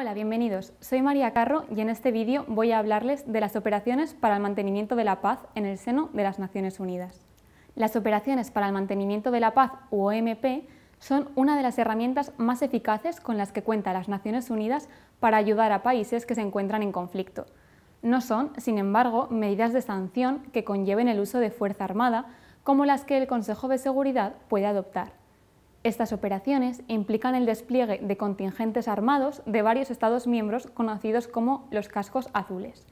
Hola, bienvenidos. Soy María Carro y en este vídeo voy a hablarles de las operaciones para el mantenimiento de la paz en el seno de las Naciones Unidas. Las operaciones para el mantenimiento de la paz, u OMP, son una de las herramientas más eficaces con las que cuenta las Naciones Unidas para ayudar a países que se encuentran en conflicto. No son, sin embargo, medidas de sanción que conlleven el uso de fuerza armada, como las que el Consejo de Seguridad puede adoptar. Estas operaciones implican el despliegue de contingentes armados de varios Estados miembros conocidos como los cascos azules.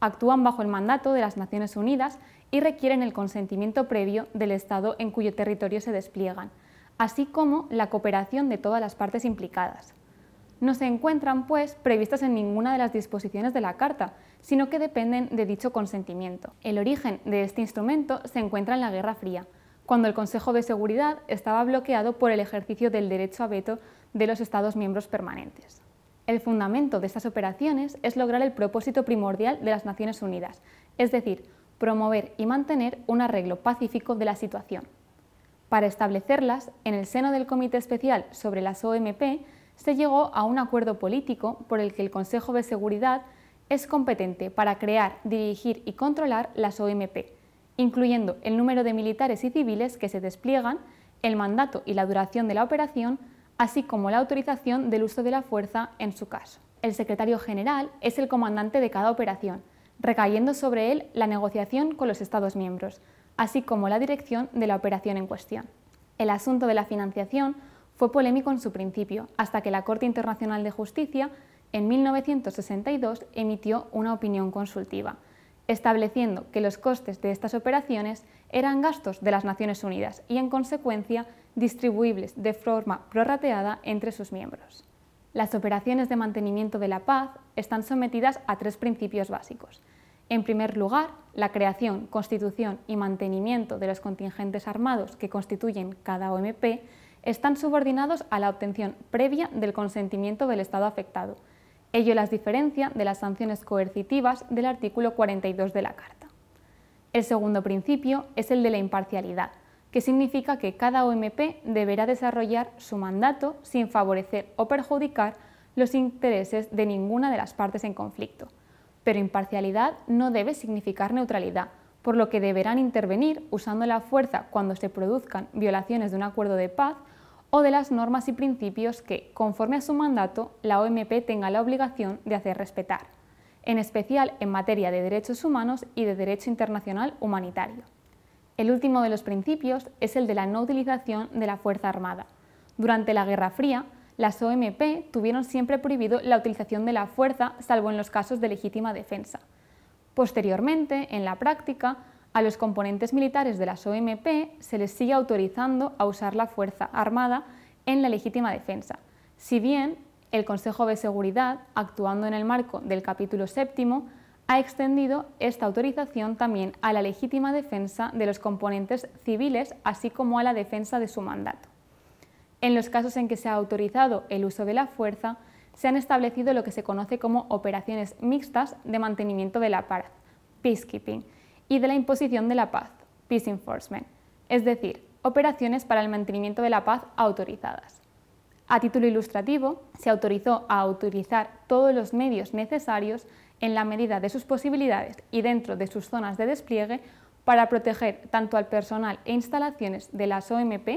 Actúan bajo el mandato de las Naciones Unidas y requieren el consentimiento previo del Estado en cuyo territorio se despliegan, así como la cooperación de todas las partes implicadas. No se encuentran, pues, previstas en ninguna de las disposiciones de la Carta, sino que dependen de dicho consentimiento. El origen de este instrumento se encuentra en la Guerra Fría, cuando el Consejo de Seguridad estaba bloqueado por el ejercicio del derecho a veto de los Estados miembros permanentes. El fundamento de estas operaciones es lograr el propósito primordial de las Naciones Unidas, es decir, promover y mantener un arreglo pacífico de la situación. Para establecerlas, en el seno del Comité Especial sobre las OMP se llegó a un acuerdo político por el que el Consejo de Seguridad es competente para crear, dirigir y controlar las OMP, incluyendo el número de militares y civiles que se despliegan, el mandato y la duración de la operación, así como la autorización del uso de la fuerza en su caso. El secretario general es el comandante de cada operación, recayendo sobre él la negociación con los Estados miembros, así como la dirección de la operación en cuestión. El asunto de la financiación fue polémico en su principio, hasta que la Corte Internacional de Justicia en 1962 emitió una opinión consultiva, estableciendo que los costes de estas operaciones eran gastos de las Naciones Unidas y, en consecuencia, distribuibles de forma prorrateada entre sus miembros. Las operaciones de mantenimiento de la paz están sometidas a tres principios básicos. En primer lugar, la creación, constitución y mantenimiento de los contingentes armados que constituyen cada OMP están subordinados a la obtención previa del consentimiento del Estado afectado, Ello las diferencia de las sanciones coercitivas del artículo 42 de la Carta. El segundo principio es el de la imparcialidad, que significa que cada OMP deberá desarrollar su mandato sin favorecer o perjudicar los intereses de ninguna de las partes en conflicto. Pero imparcialidad no debe significar neutralidad, por lo que deberán intervenir usando la fuerza cuando se produzcan violaciones de un acuerdo de paz o de las normas y principios que, conforme a su mandato, la OMP tenga la obligación de hacer respetar, en especial en materia de derechos humanos y de derecho internacional humanitario. El último de los principios es el de la no utilización de la Fuerza Armada. Durante la Guerra Fría, las OMP tuvieron siempre prohibido la utilización de la fuerza salvo en los casos de legítima defensa. Posteriormente, en la práctica, a los componentes militares de las OMP se les sigue autorizando a usar la fuerza armada en la legítima defensa, si bien el Consejo de Seguridad, actuando en el marco del capítulo séptimo, ha extendido esta autorización también a la legítima defensa de los componentes civiles, así como a la defensa de su mandato. En los casos en que se ha autorizado el uso de la fuerza, se han establecido lo que se conoce como operaciones mixtas de mantenimiento de la paz, peacekeeping, y de la imposición de la paz, Peace Enforcement, es decir, operaciones para el mantenimiento de la paz autorizadas. A título ilustrativo, se autorizó a utilizar todos los medios necesarios en la medida de sus posibilidades y dentro de sus zonas de despliegue para proteger tanto al personal e instalaciones de las OMP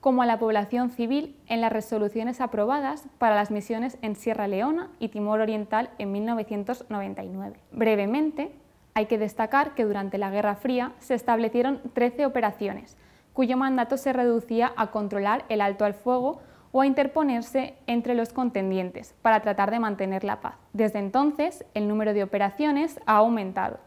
como a la población civil en las resoluciones aprobadas para las misiones en Sierra Leona y Timor Oriental en 1999. Brevemente, hay que destacar que durante la Guerra Fría se establecieron 13 operaciones, cuyo mandato se reducía a controlar el alto al fuego o a interponerse entre los contendientes para tratar de mantener la paz. Desde entonces, el número de operaciones ha aumentado.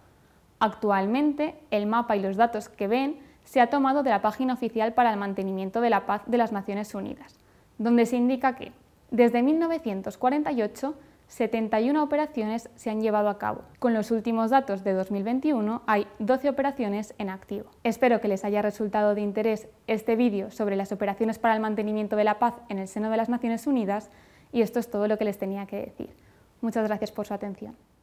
Actualmente, el mapa y los datos que ven se ha tomado de la página oficial para el mantenimiento de la paz de las Naciones Unidas, donde se indica que desde 1948 71 operaciones se han llevado a cabo. Con los últimos datos de 2021 hay 12 operaciones en activo. Espero que les haya resultado de interés este vídeo sobre las operaciones para el mantenimiento de la paz en el seno de las Naciones Unidas y esto es todo lo que les tenía que decir. Muchas gracias por su atención.